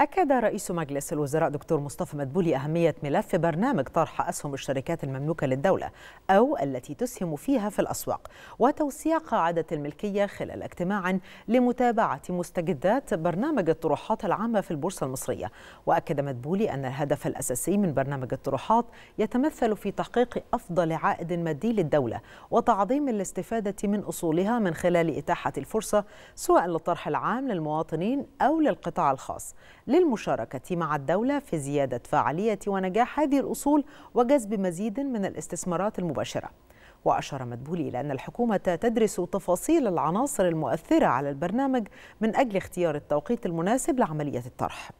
أكد رئيس مجلس الوزراء دكتور مصطفى مدبولي أهمية ملف برنامج طرح أسهم الشركات المملوكة للدولة أو التي تسهم فيها في الأسواق وتوسيع قاعدة الملكية خلال اجتماع لمتابعة مستجدات برنامج الطروحات العامة في البورصة المصرية وأكد مدبولي أن الهدف الأساسي من برنامج الطروحات يتمثل في تحقيق أفضل عائد مادي للدولة وتعظيم الاستفادة من أصولها من خلال إتاحة الفرصة سواء للطرح العام للمواطنين أو للقطاع الخاص للمشاركة مع الدولة في زيادة فعالية ونجاح هذه الأصول وجذب مزيد من الاستثمارات المباشرة وأشار مدبولي إلى أن الحكومة تدرس تفاصيل العناصر المؤثرة على البرنامج من أجل اختيار التوقيت المناسب لعملية الطرح